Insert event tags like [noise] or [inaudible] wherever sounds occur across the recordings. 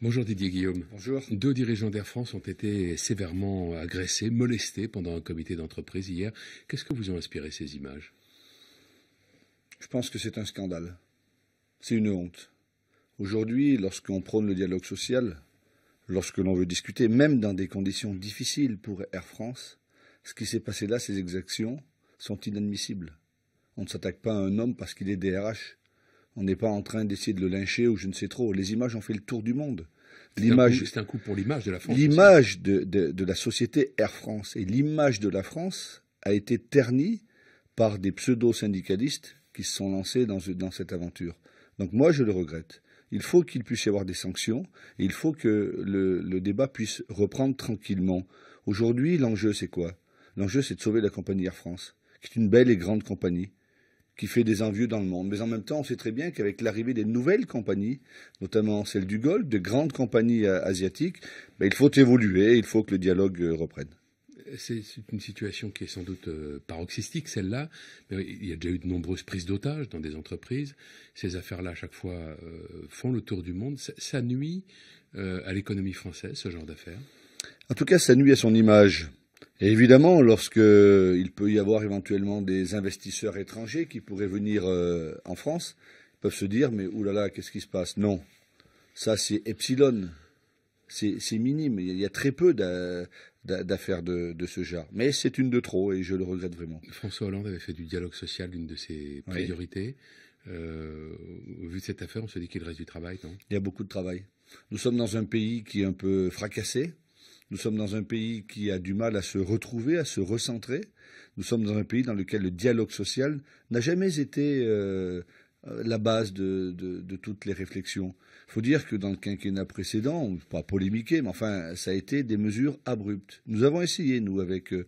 Bonjour Didier Guillaume. Bonjour. Deux dirigeants d'Air France ont été sévèrement agressés, molestés pendant un comité d'entreprise hier. Qu'est-ce que vous ont inspiré ces images Je pense que c'est un scandale. C'est une honte. Aujourd'hui, lorsqu'on prône le dialogue social, lorsque l'on veut discuter, même dans des conditions difficiles pour Air France, ce qui s'est passé là, ces exactions, sont inadmissibles. On ne s'attaque pas à un homme parce qu'il est DRH. On n'est pas en train d'essayer de le lyncher ou je ne sais trop. Les images ont fait le tour du monde. L'image, c'est un, coup pour l'image de la France. L'image de, la société Air France et l'image de la France a été ternie par des pseudo-syndicalistes qui se sont lancés dans, cette aventure. Donc moi, je le regrette. Il faut qu'il puisse y avoir des sanctions et il faut que le, le débat puisse reprendre tranquillement. Aujourd'hui, l'enjeu, c'est quoi L'enjeu, c'est de sauver la compagnie Air France, qui est une belle et grande compagnie, qui fait des envieux dans le monde. Mais en même temps, on sait très bien qu'avec l'arrivée des nouvelles compagnies, notamment celle du Gold, de grandes compagnies euh, asiatiques, ben, il faut évoluer, il faut que le dialogue euh, reprenne c'est une situation qui est sans doute euh, paroxystique, celle-là. Il y a déjà eu de nombreuses prises d'otages dans des entreprises. Ces affaires-là, à chaque fois, font le tour du monde. Ça, nuit à l'économie française, ce genre d'affaires En tout cas, ça nuit à son image. Et évidemment, lorsqu'il peut y avoir éventuellement des investisseurs étrangers qui pourraient venir euh, en France, ils peuvent se dire mais oulala, qu'est-ce qui se passe Non, ça c'est epsilon, c'est minime, il y a très peu d'affaires de, ce genre. Mais c'est une de trop et je le regrette vraiment. François Hollande avait fait du dialogue social une de ses priorités. Au Euh, vu cette affaire, on se dit qu'il reste du travail, non Il y a beaucoup de travail. Nous sommes dans un pays qui est un peu fracassé, nous sommes dans un pays qui a du mal à se retrouver, à se recentrer. Nous sommes dans un pays dans lequel le dialogue social n'a jamais été euh, euh, la base de, toutes les réflexions. Il faut dire que dans le quinquennat précédent, on ne peut pas polémiquer, mais enfin, ça a été des mesures abruptes. Nous avons essayé, nous, avec euh,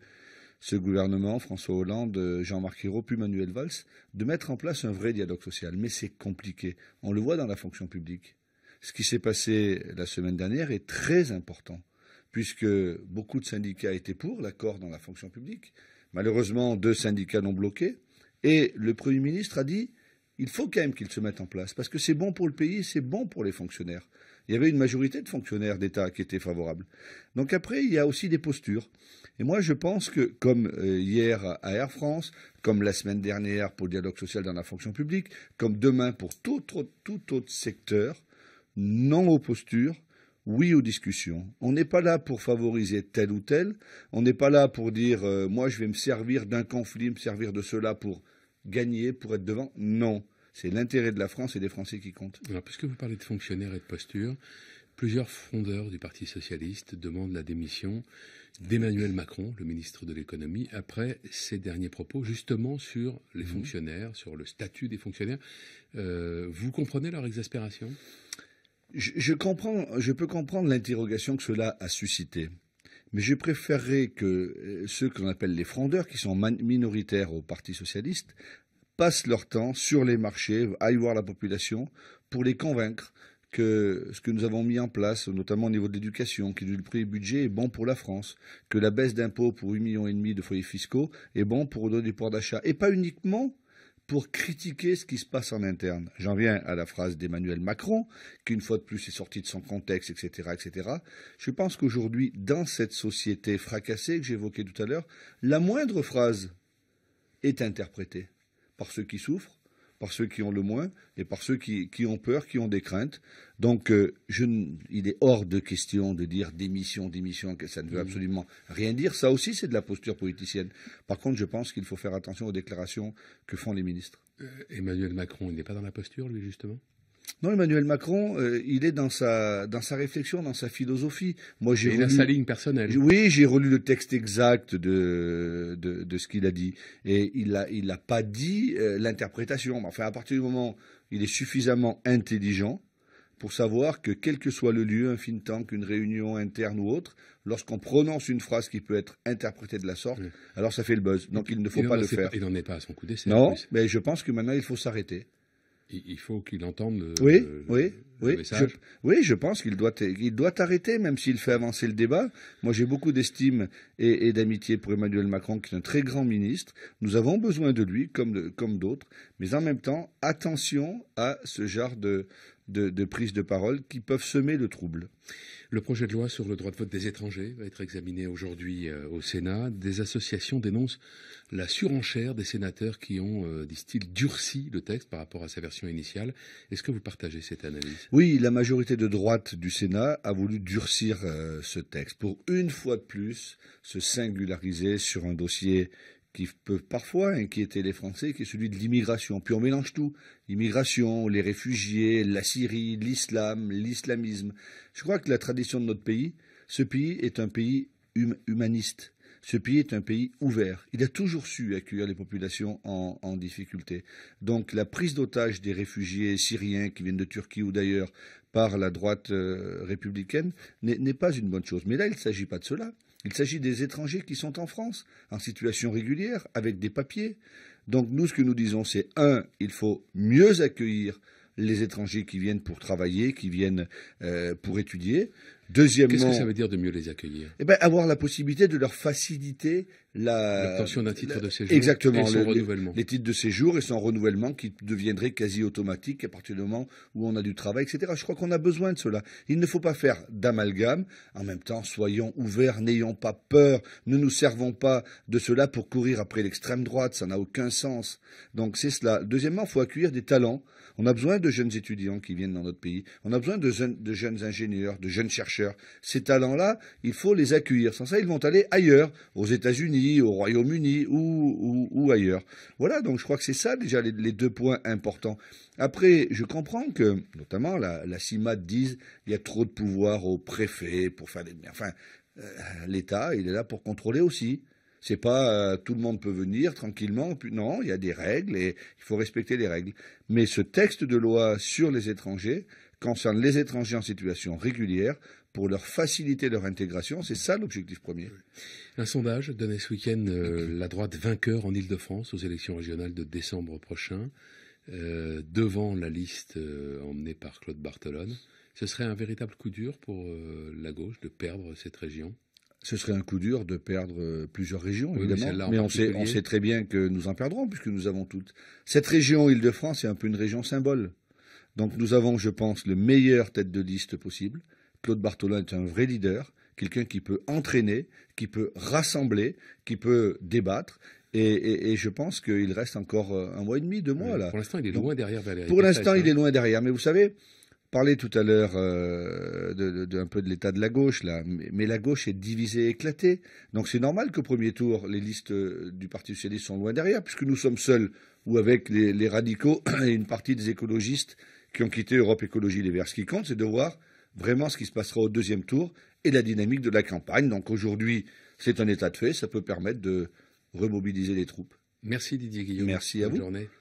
ce gouvernement, François Hollande, Jean-Marc Ayrault, puis Manuel Valls, de mettre en place un vrai dialogue social. Mais c'est compliqué. On le voit dans la fonction publique. Ce qui s'est passé la semaine dernière est très important puisque beaucoup de syndicats étaient pour l'accord dans la fonction publique. Malheureusement, deux syndicats l'ont bloqué. Et le Premier ministre a dit il faut quand même qu'il se mette en place, parce que c'est bon pour le pays, c'est bon pour les fonctionnaires. Il y avait une majorité de fonctionnaires d'État qui étaient favorables. Donc après, il y a aussi des postures. Et moi, je pense que, comme euh, hier à Air France, comme la semaine dernière pour le dialogue social dans la fonction publique, comme demain pour tout, tout autre secteur, non aux postures, oui aux discussions. On n'est pas là pour favoriser tel ou tel. On n'est pas là pour dire euh, moi je vais me servir d'un conflit, me servir de cela pour gagner, pour être devant. Non. C'est l'intérêt de la France et des Français qui compte. Alors, puisque vous parlez de fonctionnaires et de posture, plusieurs fondeurs du Parti socialiste demandent la démission d'Emmanuel Macron, le ministre de l'économie, après ses derniers propos justement sur les mhm. fonctionnaires, sur le statut des fonctionnaires. Euh, vous comprenez leur exaspération je, peux comprendre l'interrogation que cela a suscité. Mais je préférerais que euh, ceux qu'on appelle les frondeurs, qui sont minoritaires au Parti socialiste, passent leur temps sur les marchés, aillent voir la population pour les convaincre que ce que nous avons mis en place, notamment au niveau de l'éducation, qui le prix budget est bon pour la France, que la baisse d'impôts pour 8,5 millions de foyers fiscaux est bon pour donner des pouvoir d'achat, et pas uniquement pour critiquer ce qui se passe en interne. J'en viens à la phrase d'Emmanuel Macron, qui une fois de plus est sortie de son contexte, etc., etc. Je pense qu'aujourd'hui, dans cette société fracassée que j'évoquais tout à l'heure, la moindre phrase est interprétée par ceux qui souffrent, par ceux qui ont le moins et par ceux qui, ont peur, qui ont des craintes. Donc, euh, il est hors de question de dire démission, démission, que ça ne veut mmh. absolument rien dire. Ça aussi, c'est de la posture politicienne. Par contre, je pense qu'il faut faire attention aux déclarations que font les ministres. Euh, Emmanuel Macron, il n'est pas dans la posture, lui, justement non, Emmanuel Macron, euh, il est dans sa, réflexion, dans sa philosophie. Moi, j'ai dans sa ligne personnelle. Oui, j'ai relu le texte exact de, ce qu'il a dit. Et il n'a pas dit euh, l'interprétation. Enfin, à partir du moment où il est suffisamment intelligent pour savoir que quel que soit le lieu, un think tank, une réunion interne ou autre, lorsqu'on prononce une phrase qui peut être interprétée de la sorte, alors ça fait le buzz. Donc il ne faut pas le faire. il n'en est pas à son coup d'essai. Non, mais je pense que maintenant il faut s'arrêter il faut qu'il entende. oui, oui oui, je, oui, je pense qu'il doit, il doit arrêter, même s'il fait avancer le débat. Moi, j'ai beaucoup d'estime et, d'amitié pour Emmanuel Macron, qui est un très grand ministre. Nous avons besoin de lui, comme, comme d'autres, mais en même temps, attention à ce genre de, de, de prises de parole qui peuvent semer le trouble. Le projet de loi sur le droit de vote des étrangers va être examiné aujourd'hui euh, au Sénat. Des associations dénoncent la surenchère des sénateurs qui ont, euh, disent-ils, durci le texte par rapport à sa version initiale. Est-ce que vous partagez cette analyse oui, la majorité de droite du Sénat a voulu durcir euh, ce texte pour une fois de plus se singulariser sur un dossier qui peut parfois inquiéter les Français, qui est celui de l'immigration. Puis on mélange tout. L'immigration, les réfugiés, la Syrie, l'islam, l'islamisme. Je crois que la tradition de notre pays, ce pays est un pays hum-, humaniste. Ce pays est un pays ouvert. Il a toujours su accueillir les populations en, difficulté. Donc la prise d'otage des réfugiés syriens qui viennent de Turquie ou d'ailleurs par la droite euh, républicaine n'est pas une bonne chose. Mais là, il ne s'agit pas de cela. Il s'agit des étrangers qui sont en France, en situation régulière, avec des papiers. Donc nous, ce que nous disons, c'est un, il faut mieux accueillir les étrangers qui viennent pour travailler, qui viennent euh, pour étudier. Deuxièmement, qu'est-ce que ça veut dire de mieux les accueillir Eh ben, avoir la possibilité de leur faciliter l'attention d'un titre de séjour, exactement, et son le, renouvellement, les, titres de séjour et son renouvellement qui deviendraient quasi automatiques à partir du moment où on a du travail, etc. Je crois qu'on a besoin de cela. Il ne faut pas faire d'amalgame. En même temps, soyons ouverts, n'ayons pas peur, ne nous servons pas de cela pour courir après l'extrême droite. Ça n'a aucun sens. Donc c'est cela. Deuxièmement, il faut accueillir des talents. On a besoin de jeunes étudiants qui viennent dans notre pays. On a besoin de, de jeunes ingénieurs, de jeunes chercheurs ces talents-là, il faut les accueillir. Sans ça, ils vont aller ailleurs, aux États-Unis, au Royaume-Uni ou, ailleurs. Voilà, donc je crois que c'est ça déjà les, deux points importants. Après, je comprends que, notamment, la, la dise il y a trop de pouvoir au préfet pour faire des. Enfin, euh, l'État, il est là pour contrôler aussi. C'est pas euh, tout le monde peut venir tranquillement. Non, il y a des règles et il faut respecter les règles. Mais ce texte de loi sur les étrangers concerne les étrangers en situation régulière pour leur faciliter leur intégration. C'est ça l'objectif premier. Un sondage donné ce week-end euh, la droite vainqueur en Ile-de-France aux élections régionales de décembre prochain, euh, devant la liste emmenée par Claude Bartolone. Ce serait un véritable coup dur pour la gauche de perdre cette région ce serait un coup dur de perdre euh, plusieurs régions, évidemment. mais, on, sait, très bien que nous en perdrons, puisque nous avons toutes. Cette région Île-de-France est un peu une région symbole. Donc nous avons, je pense, le meilleur tête de liste possible. Claude Bartholin est un vrai leader, quelqu'un qui peut entraîner, qui peut rassembler, qui peut débattre. Et, je pense qu'il reste encore euh, un mois et demi, deux mois là. Pour l'instant, il est loin derrière Valérie. Pour l'instant, il hein. est loin derrière. Mais vous savez, parlait tout à l'heure euh, de, un peu de l'état de la gauche, là, mais, la gauche est divisée, et éclatée. Donc c'est normal qu'au premier tour, les listes euh, du Parti socialiste sont loin derrière, puisque nous sommes seuls, ou avec les, radicaux [coughs] et une partie des écologistes qui ont quitté Europe Écologie Les Verts. Ce qui compte, c'est de voir vraiment ce qui se passera au deuxième tour et la dynamique de la campagne. Donc aujourd'hui, c'est un état de fait, ça peut permettre de remobiliser les troupes. Merci Didier Guillaume. Merci à Bonne Journée.